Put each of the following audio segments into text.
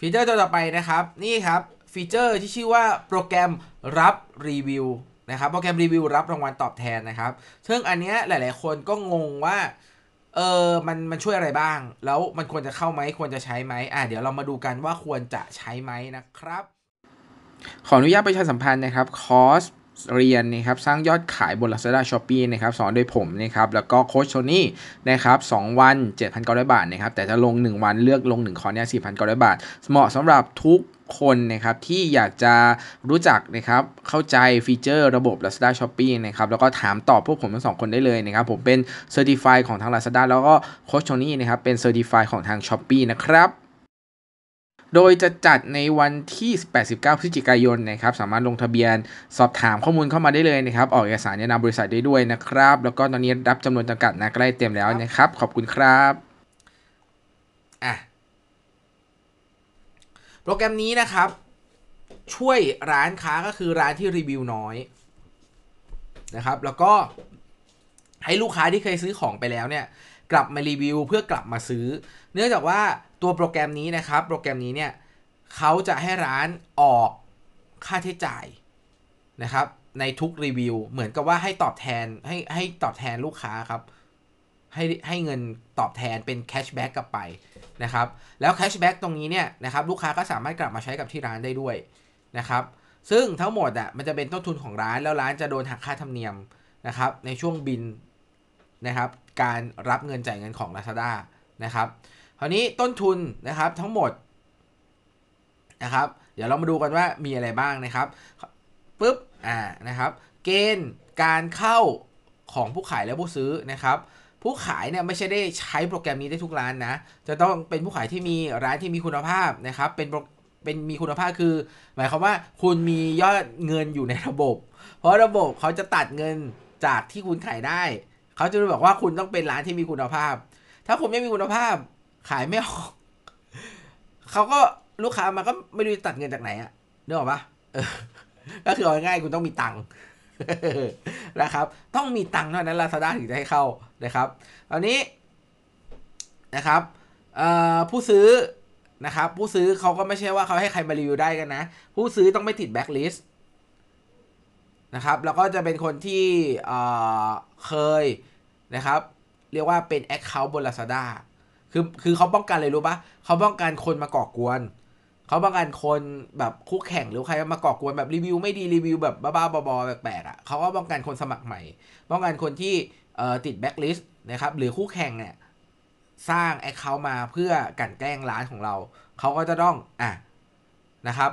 ฟีเจอร์ตัวต่อไปนะครับนี่ครับฟีเจอร์ที่ชื่อว่า โปรแกรมรับรีวิวนะครับโปรแกรมรีวิวรับรางวัลตอบแทนนะครับซึ่งอันเนี้ยหลายๆคนก็งงว่าเออมันมันช่วยอะไรบ้าง แล้วมันควรจะเข้าไหมควรจะใช้ไหมอ่าเดี๋ยวเรามาดูกันว่าควรจะใช้ไหมนะครับ ขออนุญาตประชาสัมพันธ์นะครับคอร์สเรียนนะครับสร้างยอดขายบน Lazada Shopee นะครับสอนโดยผมนะครับแล้วก็โค้ชโชนี่นะครับ2วัน 7,900 บาทนะครับแต่จะลง 1 วันเลือกลง 1 คอร์สเนี่ย 4,900 บาท เหมาะสำหรับทุกคนนะครับที่อยากจะรู้จักนะครับเข้าใจฟีเจอร์ระบบ Lazada Shopee นะครับแล้วก็ถามตอบพวกผมทั้งสองคนได้เลยนะครับ ผมเป็นเซอร์ติฟายของทาง Lazada แล้วก็โค้ชโชนี่นะครับเป็นเซอร์ติฟายของทาง Shopee นะครับโดยจะจัดในวันที่ 18-19พฤศจิกายนนะครับสามารถลงทะเบียนสอบถามข้อมูลเข้ามาได้เลยนะครับ ออกเอกสารแนะนำบริษัทได้ด้วยนะครับ แล้วก็ตอนนี้รับจำนวนจำกัดนะใกล้เต็มแล้วนะครับ ขอบคุณครับอ่ะโปรแกรมนี้นะครับ ช่วยร้านค้าก็คือร้านที่รีวิวน้อยนะครับ แล้วก็ให้ลูกค้าที่เคยซื้อของไปแล้วเนี่ยกลับมารีวิวเพื่อกลับมาซื้อ เนื่องจากว่าตัวโปรแกรมนี้นะครับ โปรแกรมนี้ เนี่ยเขาจะให้ร้านออกค่าใช้จ่ายนะครับ ในทุกรีวิวเหมือนกับว่าให้ตอบแทนให้ให้ตอบแทนลูกค้าครับ ให้ให้เงินตอบแทนเป็นแคชแบ็กกลับไปนะครับ แล้วแคชแบ็กตรงนี้เนี่ยนะครับ ลูกค้าก็สามารถกลับมาใช้กับที่ร้านได้ด้วยนะครับซึ่งทั้งหมดอ่ะมันจะเป็นต้นทุนของร้านแล้วร้านจะโดนหักค่าธรรมเนียมนะครับในช่วงบินนะครับการรับเงินจ่ายเงินของ Lazada นะครับคราวนี้ต้นทุนนะครับทั้งหมดนะครับ เดี๋ยวเรามาดูกันว่ามีอะไรบ้างนะครับปุ๊บอ่านะครับ เกณฑ์การเข้าของผู้ขายและผู้ซื้อนะครับ ผู้ขายเนี่ยไม่ใช่ได้ใช้โปรแกรมนี้ได้ทุกร้านนะจะต้องเป็นผู้ขายที่มีร้านที่มีคุณภาพนะครับ เป็นเป็นมีคุณภาพคือ หมายความว่าคุณมียอดเงินอยู่ในระบบ เพราะระบบเขาจะตัดเงินจากที่คุณขายได้เขาจะบอกว่าคุณต้องเป็นร้านที่มีคุณภาพ ถ้าคุณไม่มีคุณภาพขายไม่ออก เขาก็ลูกค้ามาก็ไม่รู้จะตัดเงินจากไหนอะนึกออกปะก็คือง่ายคุณต้องมีตังค์นะครับ ต้องมีตังค์เท่านั้นลาซาด้าถึงจะให้เข้านะครับตอนนี้นะครับ ผู้ซื้อนะครับ ผู้ซื้อเขาก็ไม่ใช่ว่าเขาให้ใครมารีวิวได้กันนะ ผู้ซื้อต้องไม่ติดแบ็กลิสต์นะครับแล้วก็จะเป็นคนที่เคยนะครับ เรียกว่าเป็น Account บน Lazada คือคือเขาป้องกันเลยรู้ปะเขาป้องกันคนมาก่อกวนเขาป้องกันคนแบบคู่แข่งหรือใครมาก่อกวนแบบรีวิวไม่ดีรีวิวแบบบ้าๆบอๆแปลกๆอ่ะเขาก็ป้องกันคนสมัครใหม่ป้องกันคนที่ติดแบ็กลิสต์นะครับ หรือคู่แข่งเนี่ยสร้างแอคเคาท์มาเพื่อกันแกล้งร้านของเราเขาก็จะต้องอ่ะนะครับ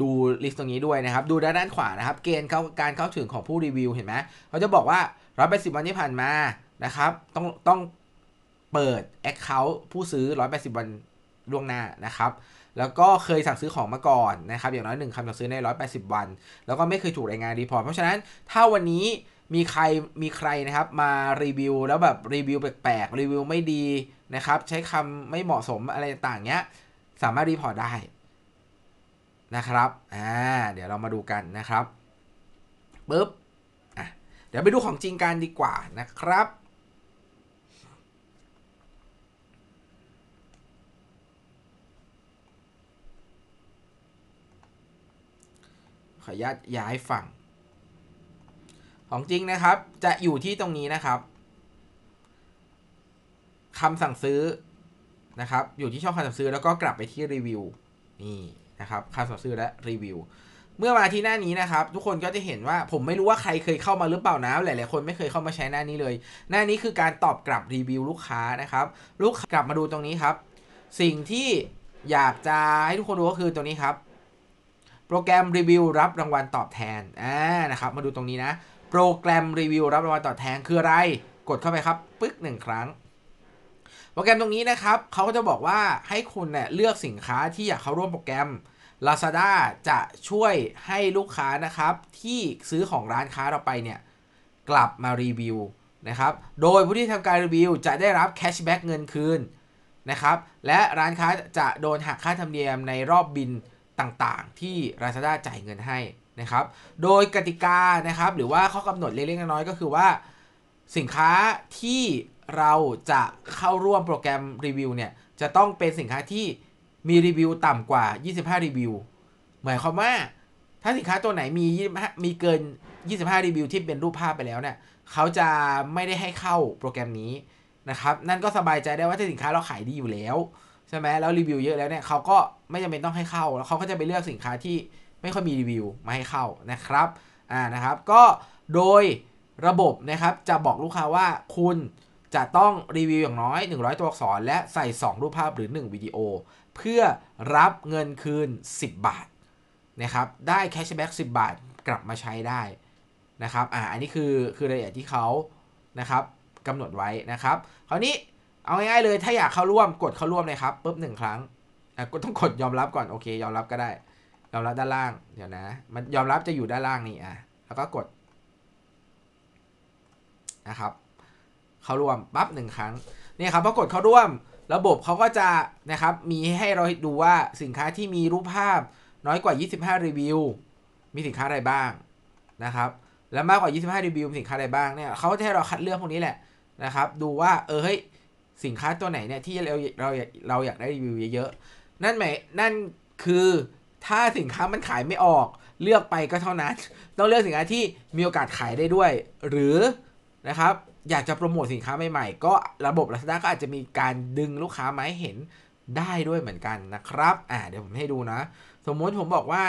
ดูลิสต์ตรงนี้ด้วยนะครับ ดูด้านขวานะครับ เกณฑ์เขาการเข้าถึงของผู้รีวิวเห็นไหมเขาจะบอกว่าร้อยแปดสิบวันที่ผ่านมานะครับต้องต้องเปิด Account ผู้ซื้อร้อยแปดสิบวันล่วงหน้านะครับ แล้วก็เคยสั่งซื้อของมาก่อนนะครับอย่างน้อยหนึ่งคำสั่งซื้อในร้อยแปดสิบวัน แล้วก็ไม่เคยถูกรายงานรีพอร์ตเพราะฉะนั้นถ้าวันนี้มีใครมีใครนะครับมารีวิวแล้วแบบรีวิวแปลกๆรีวิวไม่ดีนะครับใช้คำไม่เหมาะสมอะไรต่างเงี้ยสามารถรีพอร์ตได้นะครับ อ่า เดี๋ยวเรามาดูกันนะครับปึ๊บ อ่ะ เดี๋ยวไปดูของจริงกันดีกว่านะครับ ขยัดาย้ายฝั่ง ของจริงนะครับ จะอยู่ที่ตรงนี้นะครับ คำสั่งซื้อนะครับ อยู่ที่ช่องคำสั่งซื้อ แล้วก็กลับไปที่รีวิวนี่นะครับค่าสั่งซื้อและรีวิว เมื่อมาที่หน้านี้นะครับ ทุกคนก็จะเห็นว่าผมไม่รู้ว่าใครเคยเข้ามาหรือเปล่านะ หลาย ๆ คนไม่เคยเข้ามาใช้หน้านี้เลย หน้านี้คือการตอบกลับรีวิวลูกค้านะครับ ลูกกลับมาดูตรงนี้ครับ สิ่งที่อยากจะให้ทุกคนดูก็คือตรงนี้ครับ โปรแกรมรีวิวรับรางวัลตอบแทนอ่านะครับ มาดูตรงนี้นะ โปรแกรมรีวิวรับรางวัลตอบแทนคืออะไร กดเข้าไปครับ ปึ๊กหนึ่งครั้งโปรแกรมตรงนี้นะครับ เขาก็จะบอกว่าให้คุณเนี่ยเลือกสินค้าที่อยากเข้าร่วมโปรแกรม Lazada จะช่วยให้ลูกค้านะครับที่ซื้อของร้านค้าเราไปเนี่ยกลับมารีวิวนะครับ โดยผู้ที่ทำการรีวิวจะได้รับแคชแบ็กเงินคืนนะครับ และร้านค้าจะโดนหักค่าธรรมเนียมในรอบบินต่างๆ ที่ Lazada จ่ายเงินให้นะครับ โดยกติกานะครับหรือว่าข้อกำหนดเล็กๆน้อยๆก็คือว่าสินค้าที่เราจะเข้าร่วมโปรแกรมรีวิวเนี่ยจะต้องเป็นสินค้าที่มีรีวิวต่ำกว่า 25 รีวิวหมายความว่า ถ้าสินค้าตัวไหนมีมีเกิน 25 รีวิวที่เป็นรูปภาพไปแล้วเนี่ยเขาจะไม่ได้ให้เข้าโปรแกรมนี้นะครับ นั่นก็สบายใจได้ว่าถ้าสินค้าเราขายดีอยู่แล้วใช่ไหมแล้วรีวิวเยอะแล้วเนี่ยเขาก็ไม่จำเป็นต้องให้เข้า แล้วเขาก็จะไปเลือกสินค้าที่ไม่ค่อยมีรีวิวมาให้เข้านะครับอ่านะครับ ก็โดยระบบนะครับ จะบอกลูกค้าว่าคุณจะต้องรีวิวอย่างน้อย 100 ตัวอักษร และใส่ 2 รูปภาพหรือ 1วิดีโอ เพื่อรับเงินคืน 10 บาทนะครับได้แคชแบ็ก10 บาทกลับมาใช้ได้นะครับอ่าอันนี้คือคือรายละเอียดที่เขานะครับกำหนดไว้นะครับคราวนี้เอาง่ายๆเลยถ้าอยากเข้าร่วมกดเข้าร่วมเลยครับปุ๊บหนึ่งครั้งอ่ก็ต้องกดยอมรับก่อน โอเคยอมรับก็ได้ ยอมรับด้านล่างเดี๋ยวนะมันยอมรับจะอยู่ด้านล่างนี่อ่ะแล้วก็กดนะครับ เข้าร่วมปั๊บหนึ่งครั้ง เนี่ยครับพอกดเข้าร่วม ระบบเขาก็จะนะครับ มีให้เราดูว่าสินค้าที่มีรูปภาพน้อยกว่า 25 รีวิว มีสินค้าอะไรบ้างนะครับ และมากกว่า 25 รีวิวมีสินค้าอะไรบ้าง เนี่ยเขาจะให้เราคัดเลือกพวกนี้แหละนะครับ ดูว่าเออเฮ้ย สินค้าตัวไหนเนี่ยที่เราเราเราอยากได้รีวิวเยอะๆ นั่นหมายนั่นคือถ้าสินค้ามันขายไม่ออก เลือกไปก็เท่านั้น ต้องเลือกสินค้าที่มีโอกาสขายได้ด้วย หรือนะครับ อยากจะโปรโมทสินค้าใหม่ๆ ก็ระบบ Lazada ก็อาจจะมีการดึงลูกค้ามาให้เห็นได้ด้วยเหมือนกันนะครับ อ่า เดี๋ยวผมให้ดูนะ สมมติผมบอกว่า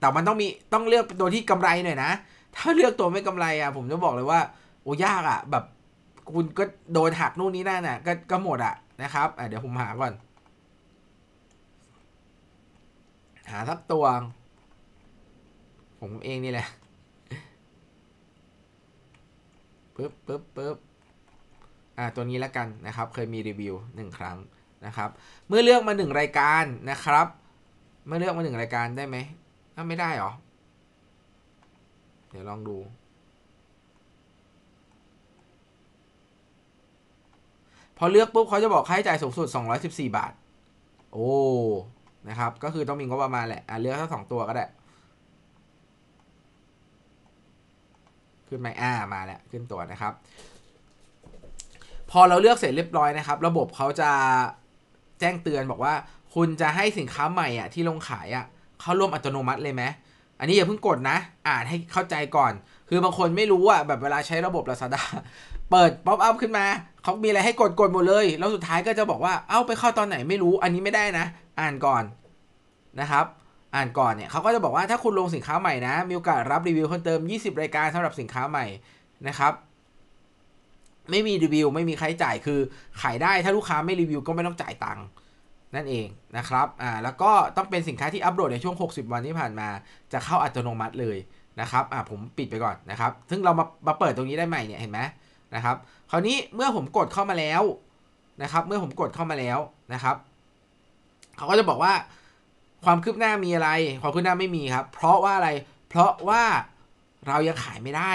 แต่มันต้องมี ต้องเลือกตัวที่กำไรหน่อยนะ ถ้าเลือกตัวไม่กำไรอ่ะ ผมจะบอกเลยว่า โอ้ยากอ่ะ แบบคุณก็โดนหักนู่นนี่นั่นอ่ะ ก็ก็หมดอ่ะ นะครับ อ่าเดี๋ยวผมหาก่อน หาทับตัว ผมเองนี่แหละปึ๊บปึ๊บปึ๊บอ่าตัวนี้แล้วกันนะครับ เคยมีรีวิว1ครั้งนะครับ เมื่อเลือกมา 1 รายการนะครับ เมื่อเลือกมา 1 รายการได้ไหมถ้าไม่ได้หรอ เดี๋ยวลองดู พอเลือกปุ๊บเขาจะบอกค่าใช้จ่ายสูงสุด214บาท โอ้ นะครับ ก็คือต้องมีงบประมาณแหละ อ่าเลือกแค่สองตัวก็ได้ึ้นไหมอ่ามาแล้วขึ้นตัวนะครับ พอเราเลือกเสร็จเรียบร้อยนะครับระบบเขาจะแจ้งเตือนบอกว่า คุณจะให้สินค้าใหม่อ่ะที่ลงขายอ่ะเข้าร่วมอัตโนมัติเลยไหมอันนี้อย่าเพิ่งกดนะอ่านให้เข้าใจก่อน คือบางคนไม่รู้อ่ะแบบเวลาใช้ระบบ Lazada เปิดป๊อปอัพขึ้นมาเขามีอะไรให้กดกดหมดเลย แล้วสุดท้ายก็จะบอกว่าเอ้าไปเข้าตอนไหนไม่รู้อันนี้ไม่ได้นะ อ่านก่อนนะครับอ่านก่อนเนี่ยเขาก็จะบอกว่าถ้าคุณลงสินค้าใหม่นะมีโอกาสรับรีวิวเพิ่มเติม 20 รายการสำหรับสินค้าใหม่นะครับ ไม่มีรีวิวไม่มีใครจ่ายคือขายได้ถ้าลูกค้าไม่รีวิวก็ไม่ต้องจ่ายตังค์นั่นเองนะครับอ่าแล้วก็ต้องเป็นสินค้าที่อัปโหลดในช่วง 60 วันที่ผ่านมาจะเข้าอัตโนมัติเลยนะครับอ่าผมปิดไปก่อนนะครับ ซึ่งเรามามาเปิดตรงนี้ได้ใหม่เนี่ยเห็นไหมนะครับคราวนี้เมื่อผมกดเข้ามาแล้วนะครับเมื่อผมกดเข้ามาแล้วนะครับเขาก็จะบอกว่าความคืบหน้ามีอะไร ความคืบหน้าไม่มีครับ เพราะว่าอะไร เพราะว่าเรายังขายไม่ได้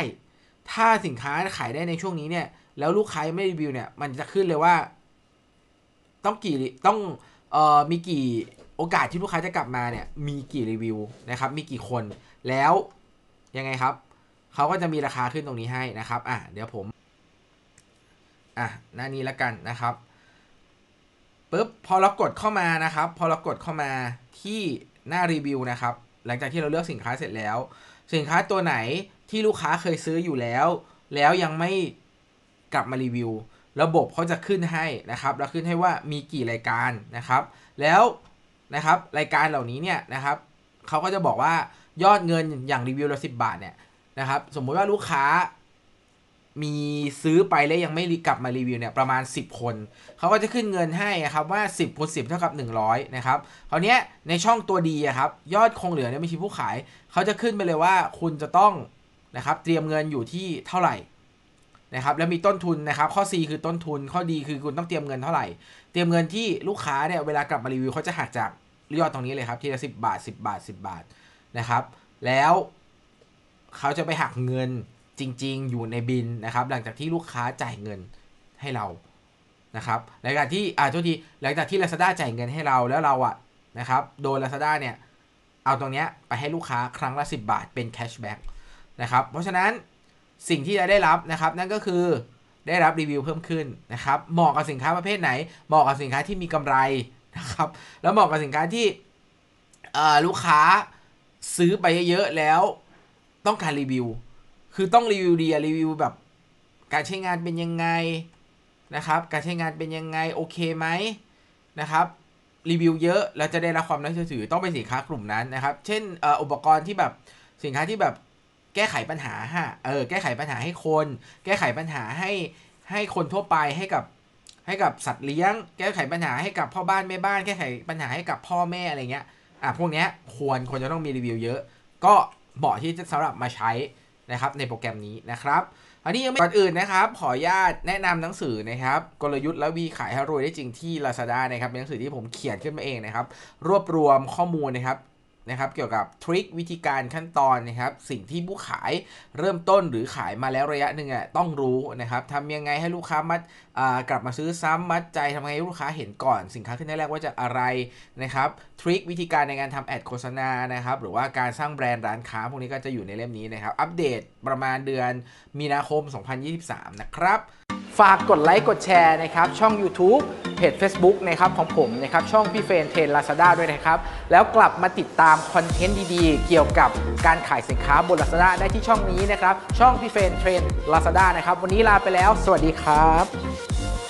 ถ้าสินค้าขายได้ในช่วงนี้เนี่ย แล้วลูกค้าไม่รีวิวเนี่ย มันจะขึ้นเลยว่าต้องกี่ต้องเอ่อมีกี่โอกาสที่ลูกค้าจะกลับมาเนี่ย มีกี่รีวิวนะครับ มีกี่คน แล้วยังไงครับ เขาก็จะมีราคาขึ้นตรงนี้ให้นะครับ อ่ะเดี๋ยวผมอ่ะหน้านี้ละกันนะครับปุ๊บพอเรากดเข้ามานะครับ พอเรากดเข้ามาที่หน้ารีวิวนะครับหลังจากที่เราเลือกสินค้าเสร็จแล้ว สินค้าตัวไหนที่ลูกค้าเคยซื้ออยู่แล้ว แล้วยังไม่กลับมารีวิวระบบเขาจะขึ้นให้นะครับแล้วขึ้นให้ว่ามีกี่รายการนะครับ แล้วนะครับรายการเหล่านี้เนี่ยนะครับเขาก็จะบอกว่ายอดเงินอย่างรีวิวละสิบบาทเนี่ยนะครับสมมุติว่าลูกค้ามีซื้อไปแล้วยังไม่กลับมารีวิวเนี่ยประมาณ 10 คน เขาก็จะขึ้นเงินให้ครับว่า 10คูณ10เท่ากับ100นะครับคราวนี้ในช่องตัวดีครับยอดคงเหลือในบัญชีผู้ขายเขาจะขึ้นไปเลยว่าคุณจะต้องนะครับเตรียมเงินอยู่ที่เท่าไหร่นะครับแล้วมีต้นทุนนะครับ ข้อ C คือต้นทุนข้อดีคือคุณต้องเตรียมเงินเท่าไหร่ เตรียมเงินที่ลูกค้าเนี่ยเวลากลับมารีวิวเขาจะหักจากยอดตรงนี้เลยครับทีละ10 บาท10บาท10 บาทนะครับ แล้วเขาจะไปหักเงินจริงๆ อยู่ในบินนะครับหลังจากที่ลูกค้าจ่ายเงินให้เรานะครับหลังจากที่อ่าทุกทีหลังจากที่ลาซาด้าจ่ายเงินให้เราแล้วเราอ่ะนะครับโดนลาซาด้าเนี่ย เอาตรงเนี้ย ไปให้ลูกค้าครั้งละ 10 บาทเป็นแคชแบ็กนะครับเพราะฉะนั้นสิ่งที่จะได้รับนะครับนั่นก็คือได้รับรีวิวเพิ่มขึ้นนะครับเหมาะกับสินค้าประเภทไหนเหมาะกับสินค้าที่มีกำไรนะครับแล้วเหมาะกับสินค้าที่ลูกค้าซื้อไปเยอะๆแล้วต้องการรีวิวคือต้องรีวิวดีอะรีวิวแบบการใช้งานเป็นยังไงนะครับ การใช้งานเป็นยังไงโอเคไหมนะครับรีวิวเยอะแล้วจะได้รับความน่าเชื่อถือต้องเป็นสินค้ากลุ่มนั้นนะครับ เช่นอุปกรณ์ที่แบบสินค้าที่แบบแก้ไขปัญหาฮะเออแก้ไขปัญหาให้คน แก้ไขปัญหาให้ให้คนทั่วไปให้กับให้กับสัตว์เลี้ยง แก้ไขปัญหาให้กับพ่อบ้านแม่บ้านแก้ไขปัญหาให้กับพ่อแม่อะไรเงี้ยอ่ะพวกเนี้ยควรควรจะต้องมีรีวิวเยอะ ก็เหมาะที่จะสำหรับมาใช้นะครับในโปรแกรมนี้นะครับ อันนี้ยังไม่ก่อนอื่นนะครับ ขออนุญาตแนะนำหนังสือนะครับ กลยุทธ์และวีขายให้รวยได้จริงที่ลาซาด้านะครับ เป็นหนังสือที่ผมเขียนขึ้นมาเองนะครับ รวบรวมข้อมูลนะครับนะครับเกี่ยวกับทริควิธีการขั้นตอนนะครับสิ่งที่ผู้ขายเริ่มต้นหรือขายมาแล้วระยะหนึ่งอ่ะต้องรู้นะครับทำยังไงให้ลูกค้ามัดกลับมาซื้อซ้ำมัดใจทำไงให้ลูกค้าเห็นก่อน สินค้าขึ้นแรกว่าจะอะไรนะครับทริควิธีการในการทำแอดโฆษณานะครับหรือว่าการสร้างแบรนด์ร้านค้า พวกนี้ก็จะอยู่ในเล่มนี้นะครับอัปเดตประมาณเดือนมีนาคม 2023 นะครับฝากกดไลค์กดแชร์นะครับช่อง YouTube เพจ Facebook นะครับของผมนะครับช่องพี่เฟนเทนลาซาด้าด้วยนะครับ แล้วกลับมาติดตามคอนเทนต์ดีๆ เกี่ยวกับการขายสินค้าบนลาซาด้าได้ที่ช่องนี้นะครับ ช่องพี่เฟนเทรนลาซาด้านะครับวันนี้ลาไปแล้วสวัสดีครับ